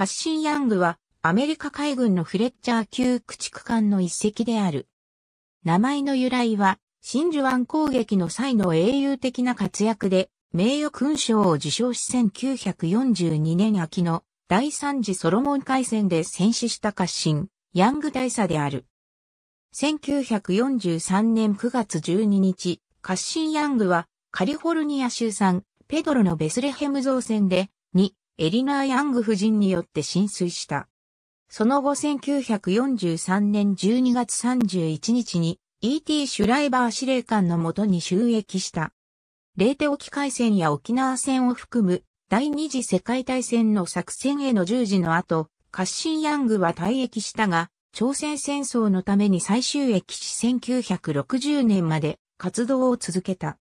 カッシン・ヤングは、アメリカ海軍のフレッチャー級駆逐艦の一隻である。名前の由来は、真珠湾攻撃の際の英雄的な活躍で、名誉勲章を受賞し1942年秋の第三次ソロモン海戦で戦死したカッシン、ヤング大佐である。1943年9月12日、カッシン・ヤングはカリフォルニア州産ペドロのベスレヘム造船で2エリナー・ヤング夫人によって浸水した。その後1943年12月31日に E.T. シュライバー司令官のもとに収益した。レーテ沖海戦や沖縄戦を含む第二次世界大戦の作戦への従事の後、カッシン・ヤングは退役したが、朝鮮戦争のために再収益し1960年まで活動を続けた。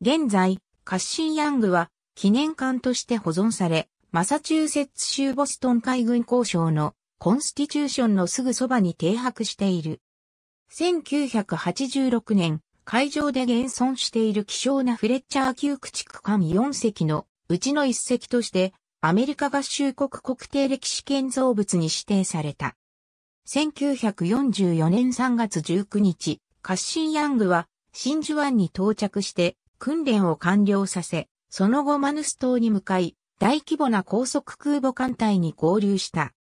現在、カッシン・ヤングは記念館として保存され、マサチューセッツ州ボストン海軍交渉のコンスティチューションのすぐそばに停泊している。1986年、海上で現存している希少なフレッチャー級駆逐艦4隻のうちの1隻としてアメリカ合衆国国定歴史建造物に指定された。1944年3月19日、カッシン・ヤングは真珠湾に到着して訓練を完了させ、その後マヌス島に向かい、大規模な高速空母艦隊に合流した。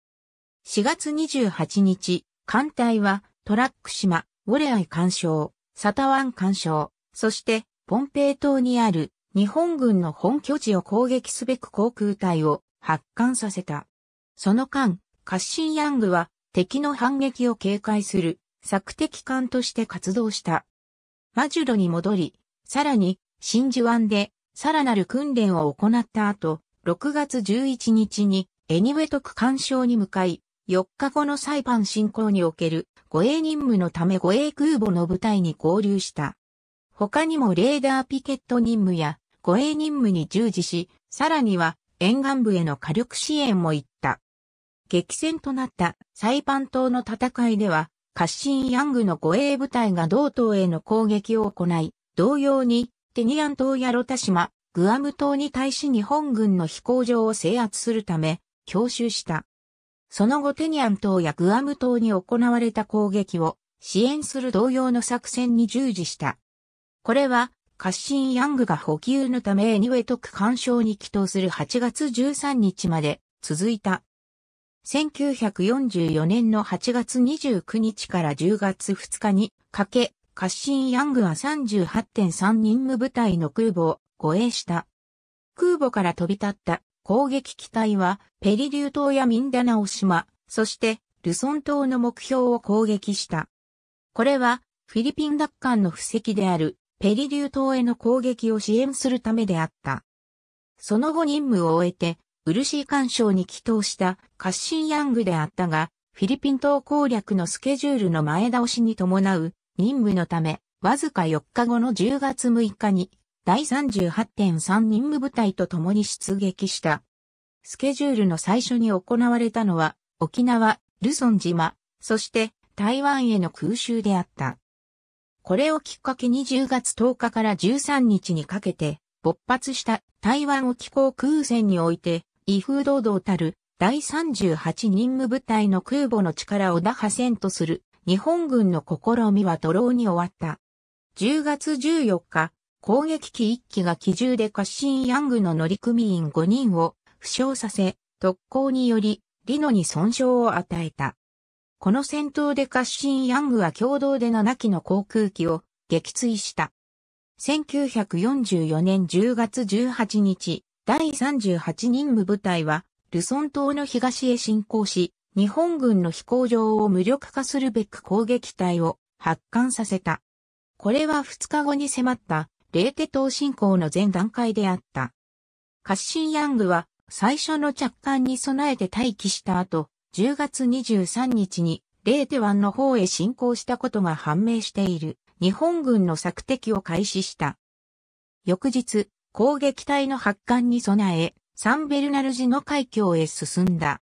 4月28日、艦隊はトラック島、ウォレアイ艦礁、サタワン艦礁、そしてポンペイ島にある日本軍の本拠地を攻撃すべく航空隊を発艦させた。その間、カッシン・ヤングは敵の反撃を警戒する作敵艦として活動した。マジュロに戻り、さらに真珠湾でさらなる訓練を行った後、6月11日にエニウェト区干渉に向かい、4日後のサイパン進行における護衛任務のため護衛空母の部隊に合流した。他にもレーダーピケット任務や護衛任務に従事し、さらには沿岸部への火力支援も行った。激戦となったサイパン島の戦いでは、カッシン・ヤングの護衛部隊が同島への攻撃を行い、同様にテニアン島やロタ島、グアム島に対し日本軍の飛行場を制圧するため、強襲した。その後テニアン島やグアム島に行われた攻撃を支援する同様の作戦に従事した。これは、カッシン・ヤングが補給のためエニウェトク干渉に祈祷する8月13日まで続いた。1944年の8月29日から10月2日にかけ、カッシン・ヤングは38.3任務部隊の空母を護衛した。空母から飛び立った攻撃機体は、ペリリュー島やミンダナオ島、そしてルソン島の目標を攻撃した。これは、フィリピン奪還の布石である、ペリリュー島への攻撃を支援するためであった。その後任務を終えて、ー干渉に帰投したカッシン・ヤングであったが、フィリピン島攻略のスケジュールの前倒しに伴う任務のため、わずか4日後の10月6日に第38.3任務部隊と共に出撃した。スケジュールの最初に行われたのは、沖縄、ルソン島、そして台湾への空襲であった。これをきっかけに10月10日から13日にかけて、勃発した台湾沖航空戦において、威風堂々たる第38任務部隊の空母の力を打破せんとする日本軍の試みはドローに終わった。10月14日、攻撃機1機が機銃でカッシン・ヤングの乗組員5人を負傷させ、特攻により、リノに損傷を与えた。この戦闘でカッシン・ヤングは共同で7機の航空機を撃墜した。1944年10月18日、第38任務部隊は、ルソン島の東へ進行し、日本軍の飛行場を無力化するべく攻撃隊を発艦させた。これは2日後に迫ったレーテ島侵攻の前段階であった。カッシン・ヤングは最初の着艦に備えて待機した後、10月23日にレーテ湾の方へ侵攻したことが判明している日本軍の策敵を開始した。翌日、攻撃隊の発艦に備え、サンベルナルジの海峡へ進んだ。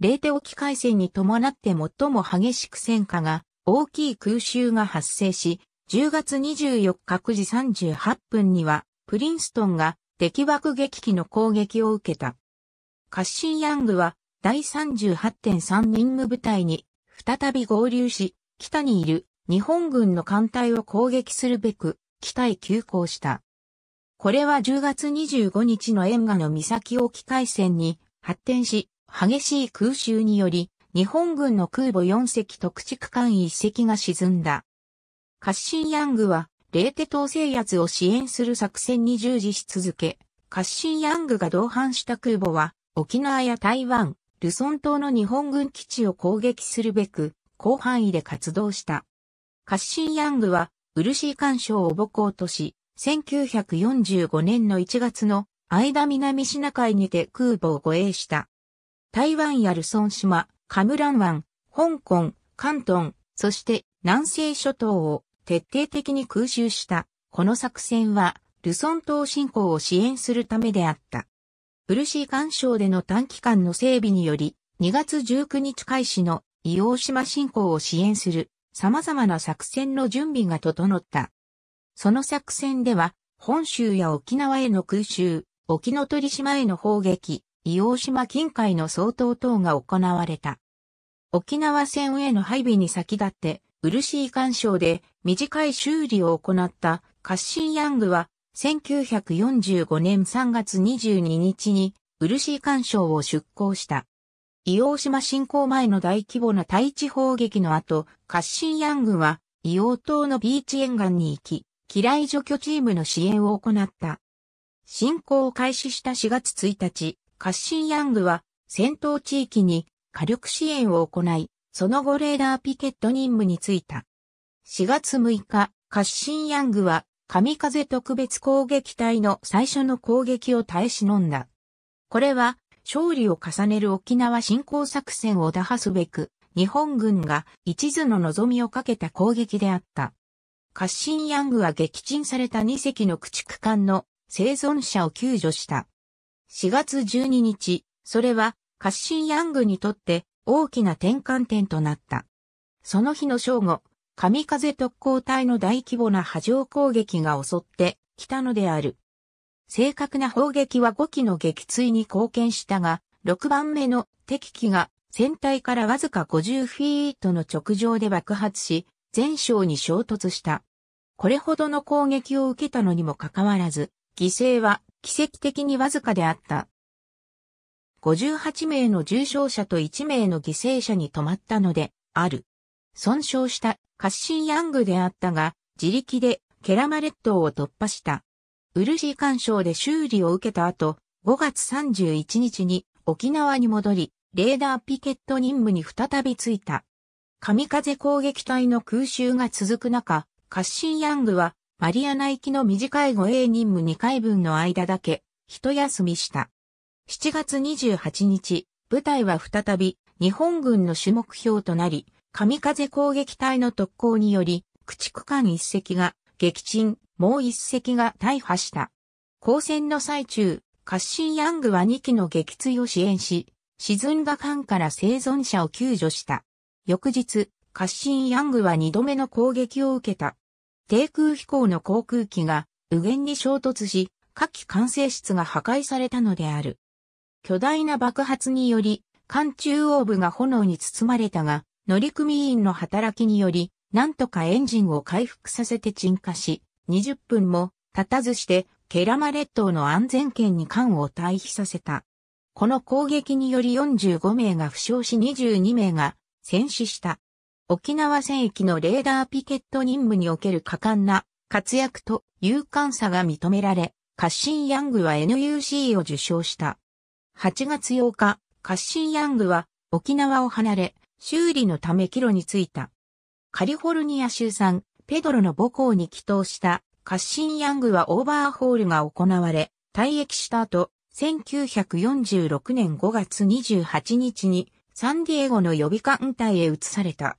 レーテ沖海戦に伴って最も激しく戦火が大きい空襲が発生し、10月24日9時38分には、プリンストンが敵爆撃機の攻撃を受けた。カッシン・ヤングは第38.3任務部隊に再び合流し、北にいる日本軍の艦隊を攻撃するべく、北へ急行した。これは10月25日の沿岸の岬沖海戦に発展し、激しい空襲により、日本軍の空母4隻特殊区間1隻が沈んだ。カッシン・ヤングは、レーテ島制圧を支援する作戦に従事し続け、カッシン・ヤングが同伴した空母は、沖縄や台湾、ルソン島の日本軍基地を攻撃するべく、広範囲で活動した。カッシン・ヤングは、ー干渉を母港とし、1945年の1月の間南シナ海にて空母を護衛した。台湾やルソン島、カムラン湾、香港、関東、そして南西諸島を徹底的に空襲した。この作戦は、ルソン島侵攻を支援するためであった。ウルシー干渉での短期間の整備により、2月19日開始の伊黄島侵攻を支援する様々な作戦の準備が整った。その作戦では、本州や沖縄への空襲、沖ノ鳥島への砲撃、伊黄島近海の総統等が行われた。沖縄戦への配備に先立って、漆鑑賞で短い修理を行ったカッシン・ヤングは、1945年3月22日に漆鑑賞を出港した。硫黄島侵攻前の大規模な対地砲撃の後、カッシン・ヤングは硫黄島のビーチ沿岸に行き、機雷除去チームの支援を行った。侵攻を開始した4月1日、カッシン・ヤングは戦闘地域に火力支援を行い、その後レーダーピケット任務に就いた。4月6日、カッシン・ヤングは、神風特別攻撃隊の最初の攻撃を耐え忍んだ。これは、勝利を重ねる沖縄侵攻作戦を打破すべく、日本軍が一途の望みをかけた攻撃であった。カッシン・ヤングは撃沈された2隻の駆逐艦の生存者を救助した。4月12日、それはカッシン・ヤングにとって大きな転換点となった。その日の正午、神風特攻隊の大規模な波状攻撃が襲ってきたのである。正確な砲撃は5機の撃墜に貢献したが、6番目の敵機が船体からわずか50フィートの直上で爆発し、全章に衝突した。これほどの攻撃を受けたのにもかかわらず、犠牲は奇跡的にわずかであった。58名の重傷者と1名の犠牲者に止まったので、ある。損傷したカッシン・ヤングであったが、自力でケラマ列島を突破した。漆干渉で修理を受けた後、5月31日に沖縄に戻り、レーダーピケット任務に再び着いた。神風攻撃隊の空襲が続く中、カッシン・ヤングはマリアナ行きの短い護衛任務2回分の間だけ、一休みした。7月28日、部隊は再び日本軍の主目標となり、神風攻撃隊の特攻により、駆逐艦一隻が撃沈、もう一隻が大破した。交戦の最中、カッシン・ヤングは2機の撃墜を支援し、沈んだ艦から生存者を救助した。翌日、カッシン・ヤングは2度目の攻撃を受けた。低空飛行の航空機が右舷に衝突し、下記管制室が破壊されたのである。巨大な爆発により、艦中央部が炎に包まれたが、乗組員の働きにより、なんとかエンジンを回復させて沈下し、20分も経たずして、ケラマ列島の安全圏に艦を退避させた。この攻撃により45名が負傷し22名が戦死した。沖縄戦域のレーダーピケット任務における果敢な活躍と勇敢さが認められ、カッシン・ヤングは NUC を受賞した。8月8日、カッシン・ヤングは沖縄を離れ、修理のため帰路に着いた。カリフォルニア州産、ペドロの母校に帰投したカッシン・ヤングはオーバーホールが行われ、退役した後、1946年5月28日にサンディエゴの予備艦隊へ移された。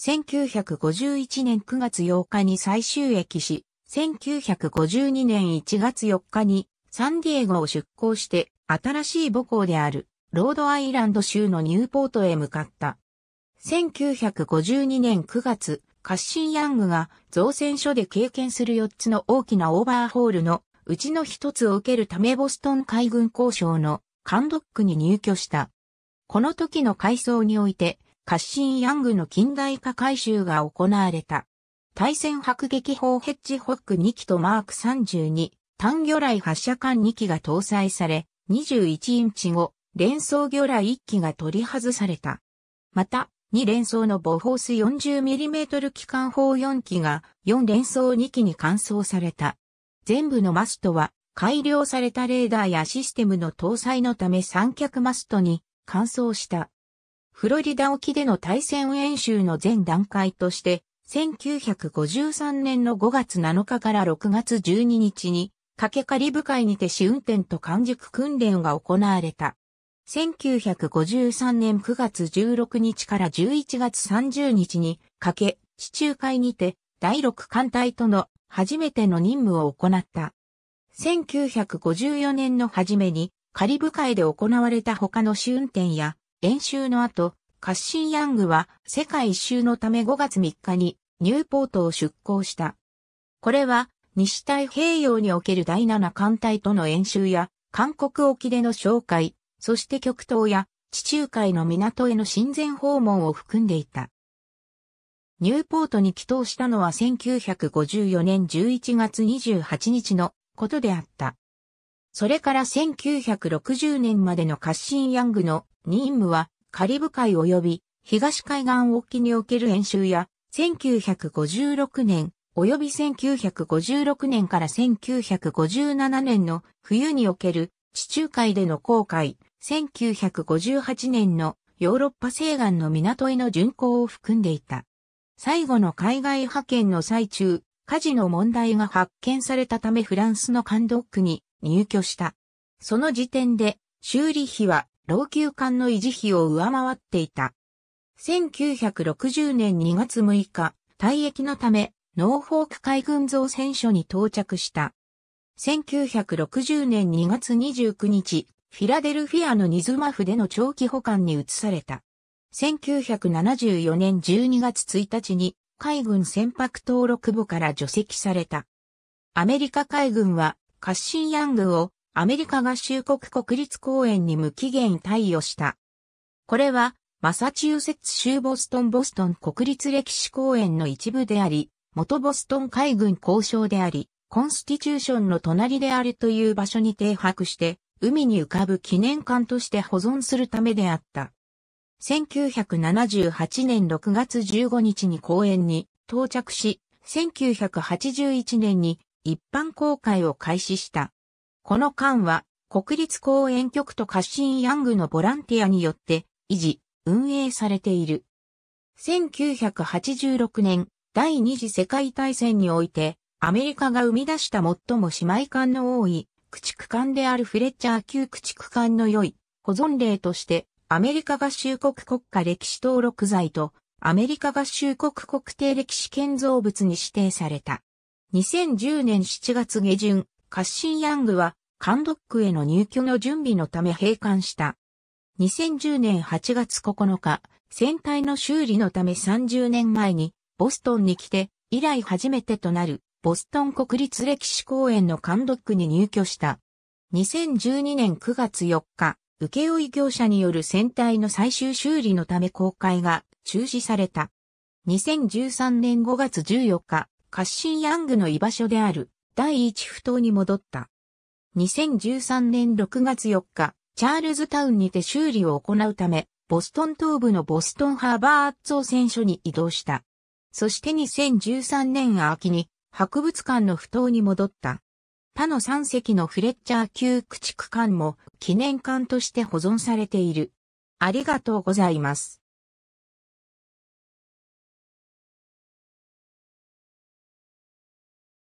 1951年9月8日に再収益し、1952年1月4日にサンディエゴを出港して新しい母校である、ロードアイランド州のニューポートへ向かった。1952年9月、カッシン・ヤングが造船所で経験する4つの大きなオーバーホールのうちの1つを受けるためボストン海軍交渉のカンドックに入居した。この時の改装において、カッシン・ヤングの近代化改修が行われた。対戦迫撃砲ヘッジホック2機とマーク32、単魚雷発射管2機が搭載され、21インチ後、連装魚雷1機が取り外された。また、2連装のボホース 40mm 機関砲4機が4連装2機に換装された。全部のマストは改良されたレーダーやシステムの搭載のため三脚マストに換装した。フロリダ沖での対戦演習の全段階として、1953年の5月7日から6月12日に掛けカリ部会にて試運転と完熟訓練が行われた。1953年9月16日から11月30日に、掛け、地中海にて、第6艦隊との初めての任務を行った。1954年の初めに、カリブ海で行われた他の試運転や演習の後、カッシン・ヤングは世界一周のため5月3日にニューポートを出港した。これは西太平洋における第七艦隊との演習や、韓国沖での紹介、そして極東や地中海の港への親善訪問を含んでいた。ニューポートに帰投したのは1954年11月28日のことであった。それから1960年までのカッシン・ヤングの任務はカリブ海及び東海岸沖における演習や1956年及び1956年から1957年の冬における地中海での航海、1958年のヨーロッパ西岸の港への巡航を含んでいた。最後の海外派遣の最中、火事の問題が発見されたためフランスの監督に入居した。その時点で修理費は老朽艦の維持費を上回っていた。1960年2月6日、退役のためノーフォーク海軍造船所に到着した。1960年2月29日、フィラデルフィアのニズマフでの長期保管に移された。1974年12月1日に海軍船舶登録部から除籍された。アメリカ海軍はカッシンヤングをアメリカ合衆国国立公園に無期限対応した。これはマサチューセッツ州ボストンボストン国立歴史公園の一部であり、元ボストン海軍交渉であり、コンスティチューションの隣であるという場所に停泊して、海に浮かぶ記念館として保存するためであった。1978年6月15日に公園に到着し、1981年に一般公開を開始した。この館は国立公園局とカッシヤングのボランティアによって維持、運営されている。1986年、第二次世界大戦において、アメリカが生み出した最も姉妹艦の多い駆逐艦であるフレッチャー級駆逐艦の良い保存例として、アメリカ合衆国国家歴史登録財とアメリカ合衆国国定歴史建造物に指定された。2010年7月下旬、カッシン・ヤングは、カンドックへの入居の準備のため閉館した。2010年8月9日、船体の修理のため30年前に、ボストンに来て、以来初めてとなる、ボストン国立歴史公園の監督に入居した。2012年9月4日、請負業者による船体の最終修理のため公開が中止された。2013年5月14日、カッシン・ヤングの居場所である第一不当に戻った。2013年6月4日、チャールズタウンにて修理を行うため、ボストン東部のボストンハーバーツオ船所に移動した。そして2013年秋に博物館の不当に戻った。他の3隻のフレッチャー級駆逐艦も記念館として保存されている。ありがとうございます。